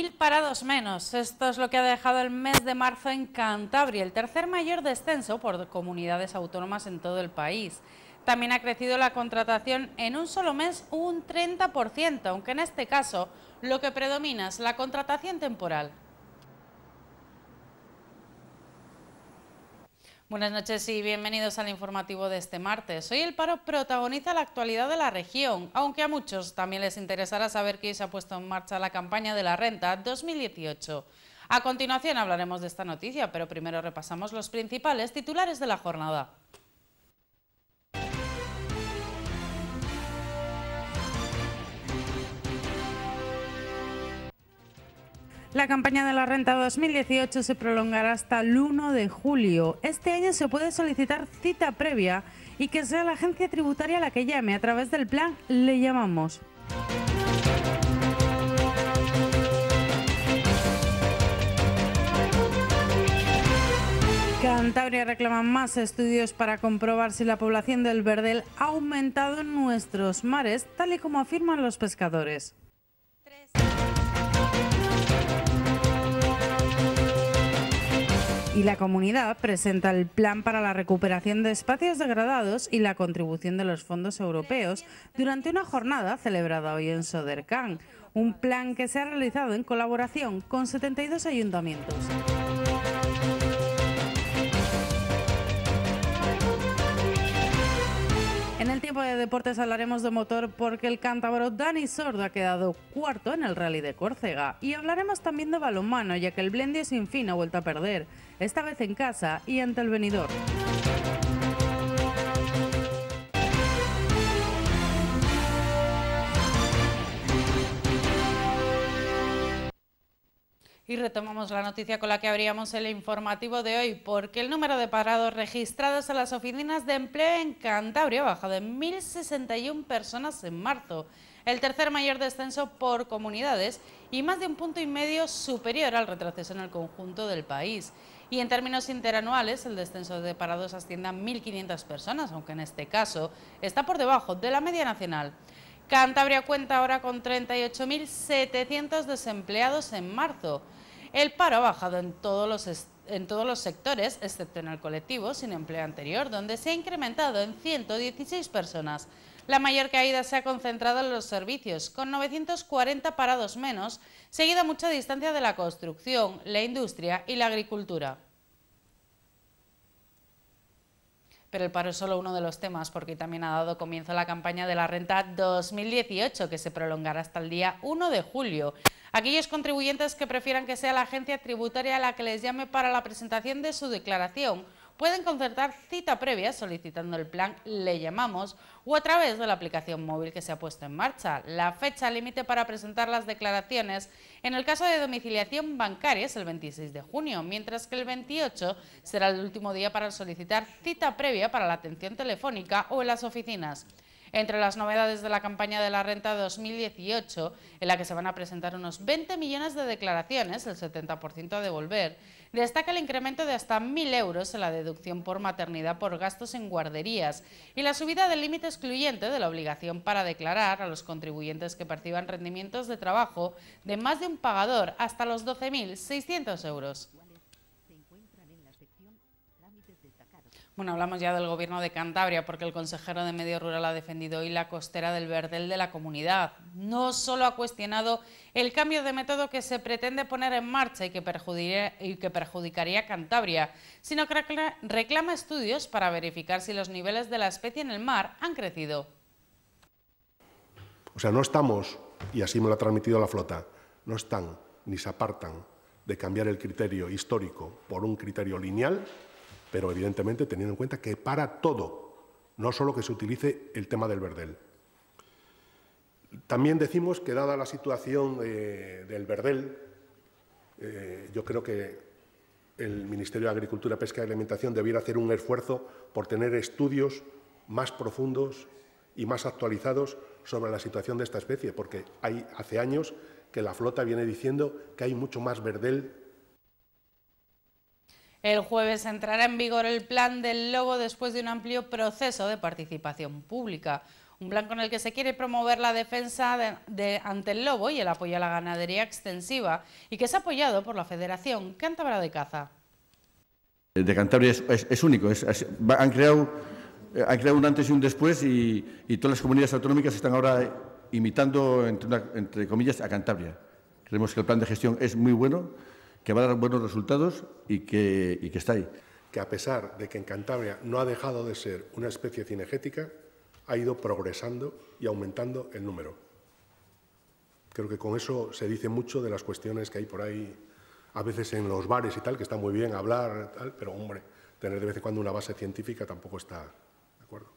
Mil parados menos. Esto es lo que ha dejado el mes de marzo en Cantabria, el tercer mayor descenso por comunidades autónomas en todo el país. También ha crecido la contratación en un solo mes un 30%, aunque en este caso lo que predomina es la contratación temporal. Buenas noches y bienvenidos al informativo de este martes. Hoy el paro protagoniza la actualidad de la región, aunque a muchos también les interesará saber que se ha puesto en marcha la campaña de la renta 2018. A continuación hablaremos de esta noticia, pero primero repasamos los principales titulares de la jornada. La campaña de la renta 2018 se prolongará hasta el 1 de julio. Este año se puede solicitar cita previa y que sea la agencia tributaria la que llame a través del plan Le llamamos. Cantabria reclama más estudios para comprobar si la población del verdel ha aumentado en nuestros mares, tal y como afirman los pescadores. Y la comunidad presenta el plan para la recuperación de espacios degradados y la contribución de los fondos europeos durante una jornada celebrada hoy en Sodercan, un plan que se ha realizado en colaboración con 72 ayuntamientos. tiempo de deportes hablaremos de motor porque el cántabro Dani Sordo ha quedado cuarto en el Rally de Córcega y hablaremos también de balonmano ya que el Blendio sin fin ha vuelto a perder, esta vez en casa y ante el venidor. Y retomamos la noticia con la que abríamos el informativo de hoy, porque el número de parados registrados en las oficinas de empleo en Cantabria ha bajado 1.061 personas en marzo, el tercer mayor descenso por comunidades y más de un punto y medio superior al retroceso en el conjunto del país. Y en términos interanuales, el descenso de parados asciende a 1.500 personas, aunque en este caso está por debajo de la media nacional. Cantabria cuenta ahora con 38.700 desempleados en marzo, el paro ha bajado en todos los sectores, excepto en el colectivo sin empleo anterior, donde se ha incrementado en 116 personas. La mayor caída se ha concentrado en los servicios, con 940 parados menos, seguida a mucha distancia de la construcción, la industria y la agricultura. Pero el paro es solo uno de los temas, porque también ha dado comienzo la campaña de la renta 2018, que se prolongará hasta el día 1 de julio. Aquellos contribuyentes que prefieran que sea la agencia tributaria la que les llame para la presentación de su declaración pueden concertar cita previa solicitando el plan Le llamamos o a través de la aplicación móvil que se ha puesto en marcha. La fecha límite para presentar las declaraciones en el caso de domiciliación bancaria es el 26 de junio, mientras que el 28 será el último día para solicitar cita previa para la atención telefónica o en las oficinas entre las novedades de la campaña de la renta 2018, en la que se van a presentar unos 20 millones de declaraciones, el 70% a devolver, destaca el incremento de hasta 1.000 euros en la deducción por maternidad por gastos en guarderías y la subida del límite excluyente de la obligación para declarar a los contribuyentes que perciban rendimientos de trabajo de más de un pagador hasta los 12.600 euros. Bueno, hablamos ya del Gobierno de Cantabria, porque el consejero de Medio Rural ha defendido hoy la costera del verdel de la comunidad. No solo ha cuestionado el cambio de método que se pretende poner en marcha y que, y que perjudicaría a Cantabria, sino que reclama estudios para verificar si los niveles de la especie en el mar han crecido. O sea, no estamos, y así me lo ha transmitido la flota, no están ni se apartan de cambiar el criterio histórico por un criterio lineal pero evidentemente teniendo en cuenta que para todo, no solo que se utilice el tema del verdel. También decimos que dada la situación eh, del verdel, eh, yo creo que el Ministerio de Agricultura, Pesca y Alimentación debiera hacer un esfuerzo por tener estudios más profundos y más actualizados sobre la situación de esta especie, porque hay, hace años que la flota viene diciendo que hay mucho más verdel el jueves entrará en vigor el plan del lobo después de un amplio proceso de participación pública. Un plan con el que se quiere promover la defensa ante el lobo y el apoyo a la ganadería extensiva y que es apoyado por la Federación Cántabra de Caza. De Cantabria es, único. Eh, han, creado, un antes y un después y, todas las comunidades autonómicas están ahora imitando, entre, entre comillas, a Cantabria. Creemos que el plan de gestión es muy bueno que va a dar buenos resultados y que, que está ahí. Que a pesar de que en Cantabria no ha dejado de ser una especie cinegética, ha ido progresando y aumentando el número. Creo que con eso se dice mucho de las cuestiones que hay por ahí, a veces en los bares y tal, que está muy bien hablar, tal, pero hombre, tener de vez en cuando una base científica tampoco está de acuerdo.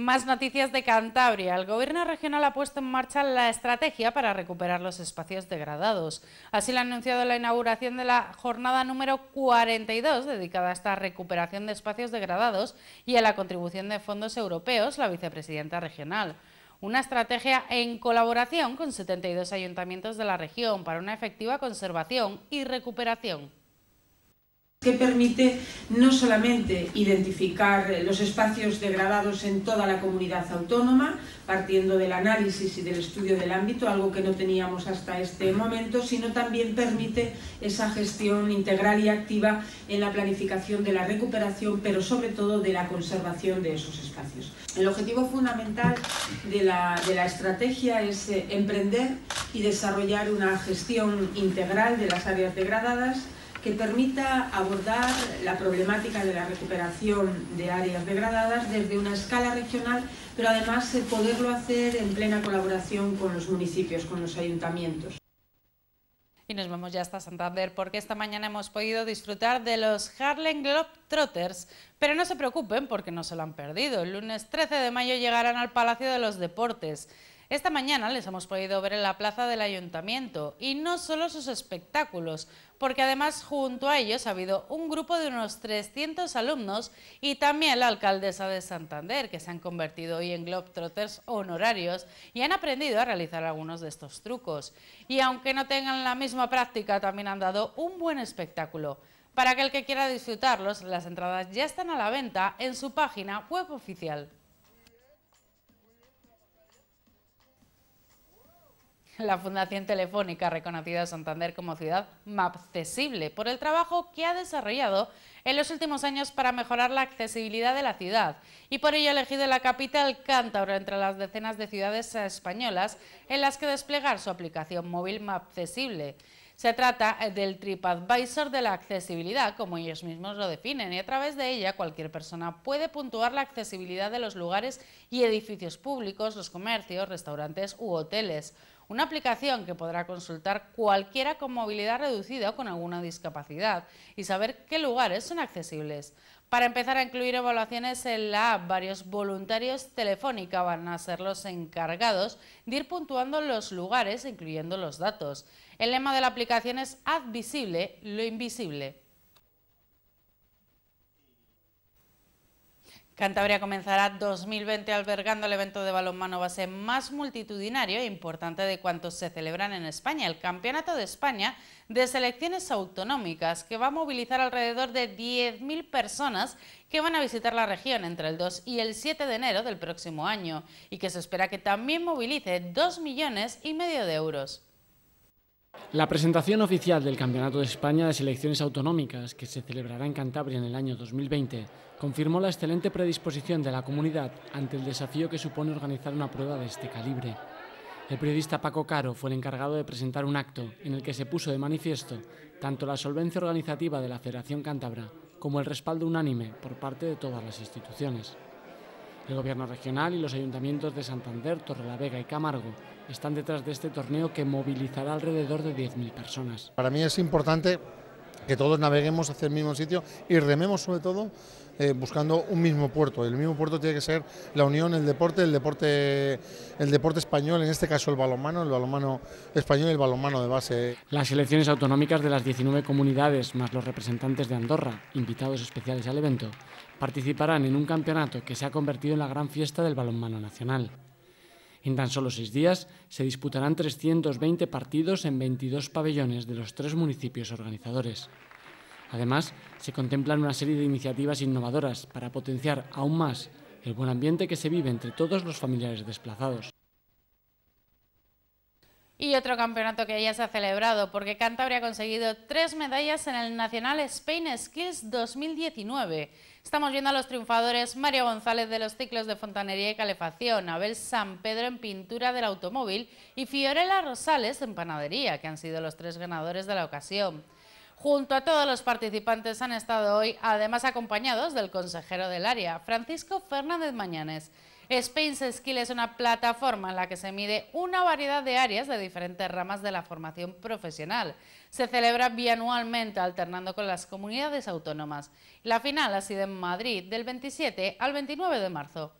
Más noticias de Cantabria. El Gobierno regional ha puesto en marcha la estrategia para recuperar los espacios degradados. Así lo ha anunciado la inauguración de la jornada número 42 dedicada a esta recuperación de espacios degradados y a la contribución de fondos europeos, la vicepresidenta regional una estrategia en colaboración con 72 ayuntamientos de la región para una efectiva conservación y recuperación que permite no solamente identificar los espacios degradados en toda la comunidad autónoma, partiendo del análisis y del estudio del ámbito, algo que no teníamos hasta este momento, sino también permite esa gestión integral y activa en la planificación de la recuperación, pero sobre todo de la conservación de esos espacios. El objetivo fundamental de la, estrategia es eh, emprender y desarrollar una gestión integral de las áreas degradadas, que permita abordar la problemática de la recuperación de áreas degradadas desde una escala regional, pero además poderlo hacer en plena colaboración con los municipios, con los ayuntamientos. Y nos vamos ya hasta Santander porque esta mañana hemos podido disfrutar de los Harlem Globetrotters. Pero no se preocupen porque no se lo han perdido. El lunes 13 de mayo llegarán al Palacio de los Deportes. Esta mañana les hemos podido ver en la plaza del ayuntamiento y no solo sus espectáculos, porque además junto a ellos ha habido un grupo de unos 300 alumnos y también la alcaldesa de Santander, que se han convertido hoy en globetrotters honorarios y han aprendido a realizar algunos de estos trucos. Y aunque no tengan la misma práctica, también han dado un buen espectáculo. Para aquel que quiera disfrutarlos, las entradas ya están a la venta en su página web oficial. la Fundación Telefónica ha reconocido a Santander como ciudad accesible por el trabajo que ha desarrollado en los últimos años para mejorar la accesibilidad de la ciudad y por ello ha elegido la capital cántabra entre las decenas de ciudades españolas en las que desplegar su aplicación móvil accesible. Se trata eh, del TripAdvisor de la accesibilidad, como ellos mismos lo definen, y a través de ella cualquier persona puede puntuar la accesibilidad de los lugares y edificios públicos, los comercios, restaurantes u hoteles. Una aplicación que podrá consultar cualquiera con movilidad reducida o con alguna discapacidad y saber qué lugares son accesibles. Para empezar a incluir evaluaciones en la app, varios voluntarios telefónicos van a ser los encargados de ir puntuando los lugares, incluyendo los datos. El lema de la aplicación es Haz visible lo invisible. Cantabria comenzará 2020 albergando el evento de balonmano base más multitudinario e importante de cuantos se celebran en España, el Campeonato de España de Selecciones Autonómicas, que va a movilizar alrededor de 10.000 personas que van a visitar la región entre el 2 y el 7 de enero del próximo año y que se espera que también movilice 2 millones y medio de euros. La presentación oficial del Campeonato de España de Selecciones Autonómicas, que se celebrará en Cantabria en el año 2020, confirmó la excelente predisposición de la comunidad ante el desafío que supone organizar una prueba de este calibre. El periodista Paco Caro fue el encargado de presentar un acto en el que se puso de manifiesto tanto la solvencia organizativa de la Federación Cántabra como el respaldo unánime por parte de todas las instituciones. El Gobierno regional y los ayuntamientos de Santander, Torrelavega y Camargo están detrás de este torneo que movilizará alrededor de 10.000 personas. Para mí es importante que todos naveguemos hacia el mismo sitio y rememos sobre todo eh, buscando un mismo puerto. El mismo puerto tiene que ser la unión, el deporte, el deporte, el deporte español, en este caso el balonmano, el balonmano español y el balonmano de base. Las elecciones autonómicas de las 19 comunidades, más los representantes de Andorra, invitados especiales al evento, participarán en un campeonato que se ha convertido en la gran fiesta del balonmano nacional. En tan solo seis días se disputarán 320 partidos en 22 pabellones de los tres municipios organizadores. Además, se contemplan una serie de iniciativas innovadoras para potenciar aún más el buen ambiente que se vive entre todos los familiares desplazados y otro campeonato que ya se ha celebrado, porque Cantabria ha conseguido tres medallas en el Nacional Spain Skills 2019. Estamos viendo a los triunfadores María González de los ciclos de fontanería y calefacción, Abel San Pedro en pintura del automóvil y Fiorella Rosales en panadería, que han sido los tres ganadores de la ocasión. Junto a todos los participantes han estado hoy, además acompañados del consejero del área, Francisco Fernández Mañanes. Space Skill es una plataforma en la que se mide una variedad de áreas de diferentes ramas de la formación profesional. Se celebra bianualmente alternando con las comunidades autónomas. La final ha sido en Madrid del 27 al 29 de marzo.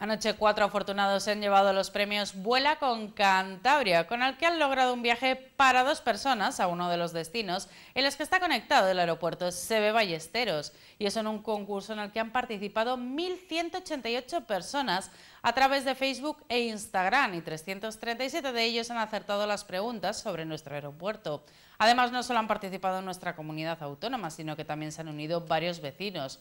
Anoche cuatro afortunados se han llevado los premios Vuela con Cantabria, con el que han logrado un viaje para dos personas a uno de los destinos en los que está conectado el aeropuerto Sebe Ballesteros, y eso en un concurso en el que han participado 1.188 personas a través de Facebook e Instagram, y 337 de ellos han acertado las preguntas sobre nuestro aeropuerto. Además, no solo han participado en nuestra comunidad autónoma, sino que también se han unido varios vecinos.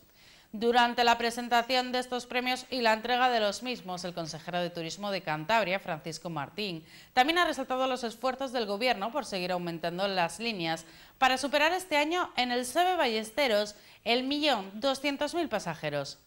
Durante la presentación de estos premios y la entrega de los mismos, el consejero de Turismo de Cantabria, Francisco Martín, también ha resaltado los esfuerzos del Gobierno por seguir aumentando las líneas para superar este año en el SEBE Ballesteros el millón doscientos mil pasajeros.